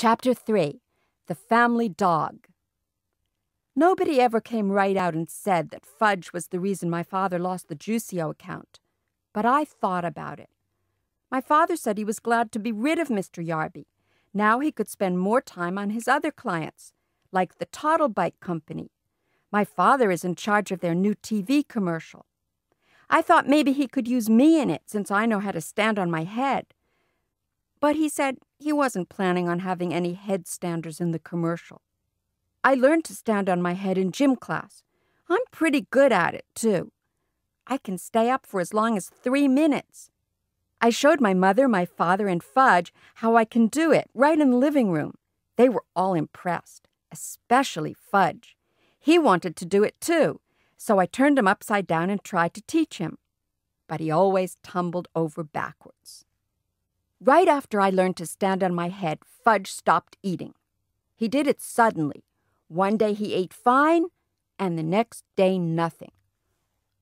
Chapter 3 The Family Dog. Nobody ever came right out and said that fudge was the reason my father lost the Juicio account, but I thought about it. My father said he was glad to be rid of Mr. Yarby. Now he could spend more time on his other clients, like the Toddle Bike Company. My father is in charge of their new TV commercial. I thought maybe he could use me in it since I know how to stand on my head. But he said he wasn't planning on having any headstanders in the commercial. I learned to stand on my head in gym class. I'm pretty good at it, too. I can stay up for as long as three minutes. I showed my mother, my father, and Fudge how I can do it right in the living room. They were all impressed, especially Fudge. He wanted to do it too, so I turned him upside down and tried to teach him. But he always tumbled over backwards. Right after I learned to stand on my head, Fudge stopped eating. He did it suddenly. One day he ate fine, and the next day nothing.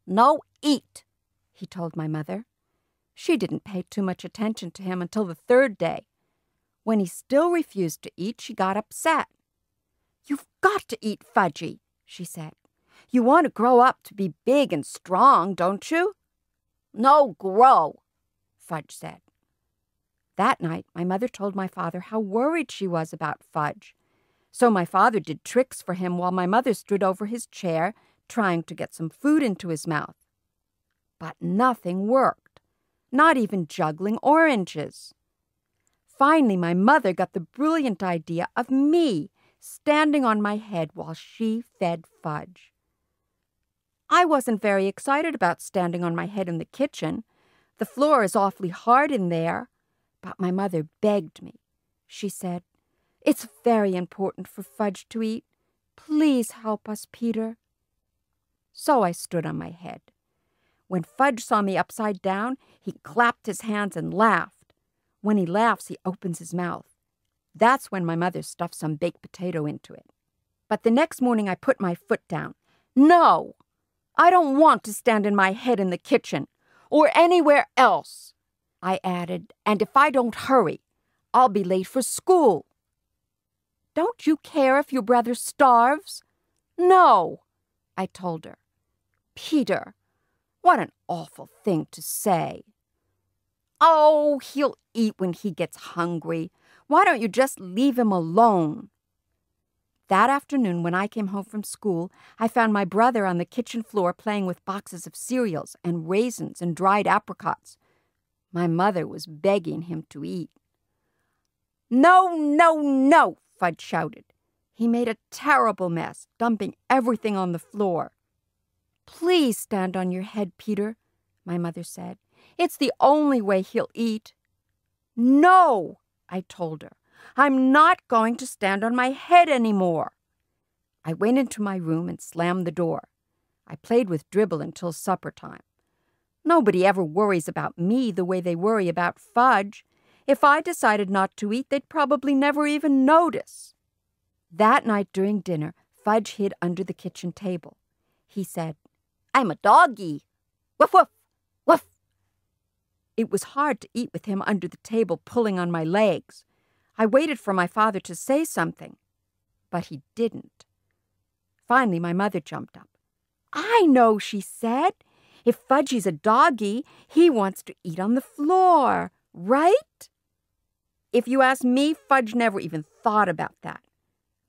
No eat, he told my mother. She didn't pay too much attention to him until the third day. When he still refused to eat, she got upset. You've got to eat, Fudgy, she said. You want to grow up to be big and strong, don't you? No, grow, Fudge said. That night, my mother told my father how worried she was about Fudge. So my father did tricks for him while my mother stood over his chair trying to get some food into his mouth. But nothing worked, not even juggling oranges. Finally, my mother got the brilliant idea of me standing on my head while she fed Fudge. I wasn't very excited about standing on my head in the kitchen. The floor is awfully hard in there. But my mother begged me. She said, It's very important for fudge to eat. Please help us, Peter. So I stood on my head. When Fudge saw me upside down, he clapped his hands and laughed. When he laughs, he opens his mouth. That's when my mother stuffed some baked potato into it. But the next morning, I put my foot down. No! I don't want to stand in my head in the kitchen or anywhere else. I added, and if I don't hurry, I'll be late for school. Don't you care if your brother starves? No, I told her. Peter, what an awful thing to say. Oh, he'll eat when he gets hungry. Why don't you just leave him alone? That afternoon, when I came home from school, I found my brother on the kitchen floor playing with boxes of cereals and raisins and dried apricots. My mother was begging him to eat. No, no, no, Fudge shouted. He made a terrible mess, dumping everything on the floor. Please stand on your head, Peter, my mother said. It's the only way he'll eat. No, I told her. I'm not going to stand on my head any more. I went into my room and slammed the door. I played with Dribble until supper time. Nobody ever worries about me the way they worry about fudge. If I decided not to eat, they'd probably never even notice. That night during dinner, Fudge hid under the kitchen table. He said, I'm a doggy. Woof, woof, woof. It was hard to eat with him under the table, pulling on my legs. I waited for my father to say something, but he didn't. Finally, my mother jumped up. I know, she said. If Fudgy's a doggy, he wants to eat on the floor, right? If you ask me, Fudge never even thought about that.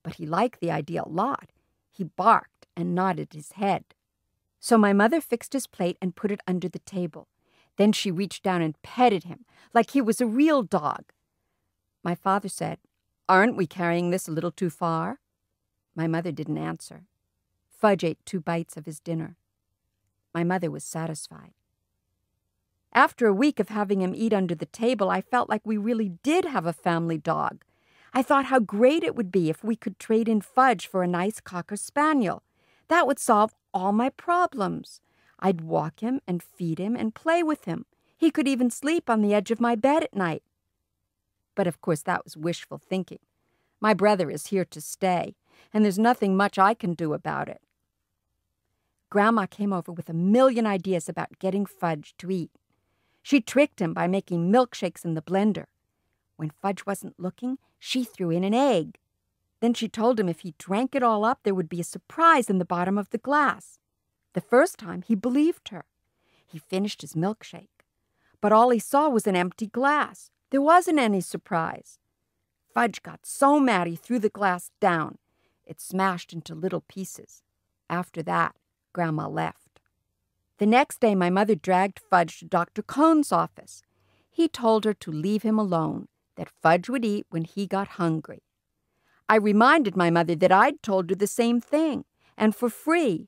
But he liked the idea a lot. He barked and nodded his head. So my mother fixed his plate and put it under the table. Then she reached down and petted him, like he was a real dog. My father said, Aren't we carrying this a little too far? My mother didn't answer. Fudge ate two bites of his dinner. My mother was satisfied. After a week of having him eat under the table, I felt like we really did have a family dog. I thought how great it would be if we could trade in fudge for a nice cocker spaniel. That would solve all my problems. I'd walk him and feed him and play with him. He could even sleep on the edge of my bed at night. But of course, that was wishful thinking. My brother is here to stay, and there's nothing much I can do about it. Grandma came over with a million ideas about getting fudge to eat. She tricked him by making milkshakes in the blender. When Fudge wasn't looking, she threw in an egg. Then she told him if he drank it all up, there would be a surprise in the bottom of the glass. The first time, he believed her. He finished his milkshake. But all he saw was an empty glass. There wasn't any surprise. Fudge got so mad he threw the glass down. It smashed into little pieces. After that, Grandma left. The next day, my mother dragged Fudge to Dr. Cohn's office. He told her to leave him alone, that Fudge would eat when he got hungry. I reminded my mother that I'd told her the same thing, and for free.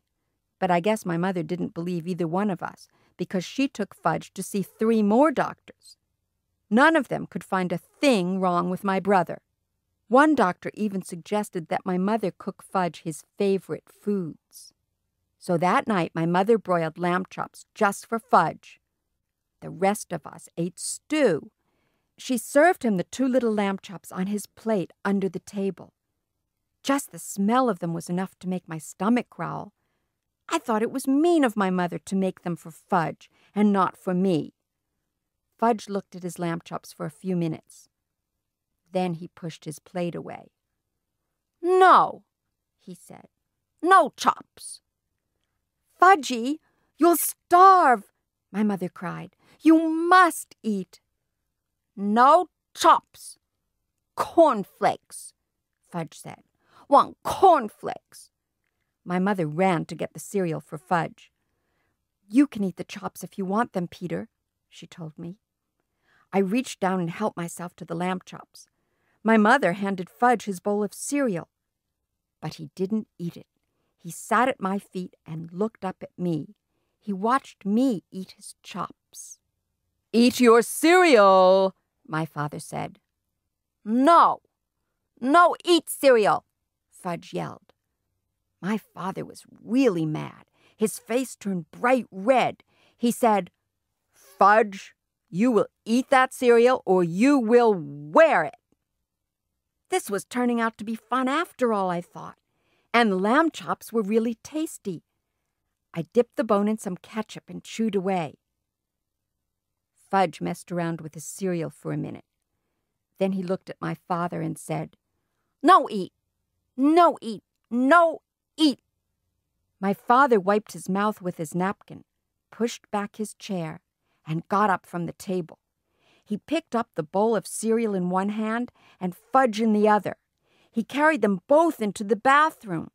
But I guess my mother didn't believe either one of us, because she took Fudge to see three more doctors. None of them could find a thing wrong with my brother. One doctor even suggested that my mother cook Fudge his favorite foods. So that night, my mother broiled lamb chops just for fudge. The rest of us ate stew. She served him the two little lamb chops on his plate under the table. Just the smell of them was enough to make my stomach growl. I thought it was mean of my mother to make them for Fudge and not for me. Fudge looked at his lamb chops for a few minutes. Then he pushed his plate away. No, he said. No chops. Fudgy, you'll starve, my mother cried. You must eat. No chops. Cornflakes, Fudge said. Want cornflakes. My mother ran to get the cereal for Fudge. You can eat the chops if you want them, Peter, she told me. I reached down and helped myself to the lamb chops. My mother handed Fudge his bowl of cereal, but he didn't eat it. He sat at my feet and looked up at me. He watched me eat his chops. Eat your cereal, my father said. No, no, eat cereal, Fudge yelled. My father was really mad. His face turned bright red. He said, Fudge, you will eat that cereal or you will wear it. This was turning out to be fun after all, I thought and the lamb chops were really tasty. I dipped the bone in some ketchup and chewed away. Fudge messed around with his cereal for a minute. Then he looked at my father and said, No eat! No eat! No eat! My father wiped his mouth with his napkin, pushed back his chair, and got up from the table. He picked up the bowl of cereal in one hand and fudge in the other. He carried them both into the bathroom.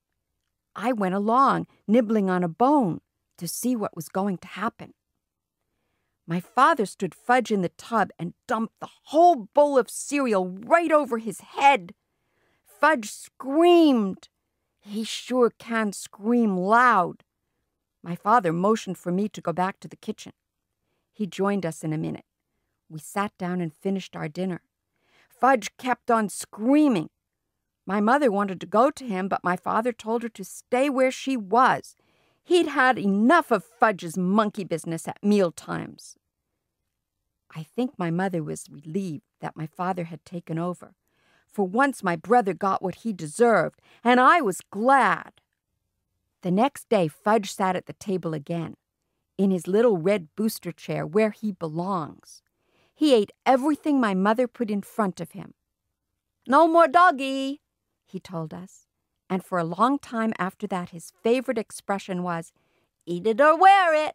I went along, nibbling on a bone, to see what was going to happen. My father stood fudge in the tub and dumped the whole bowl of cereal right over his head. Fudge screamed. He sure can scream loud. My father motioned for me to go back to the kitchen. He joined us in a minute. We sat down and finished our dinner. Fudge kept on screaming. My mother wanted to go to him, but my father told her to stay where she was. He'd had enough of Fudge's monkey business at meal times. I think my mother was relieved that my father had taken over. For once my brother got what he deserved, and I was glad. The next day, Fudge sat at the table again, in his little red booster chair where he belongs. He ate everything my mother put in front of him. No more doggy, he told us. And for a long time after that, his favorite expression was, Eat it or wear it.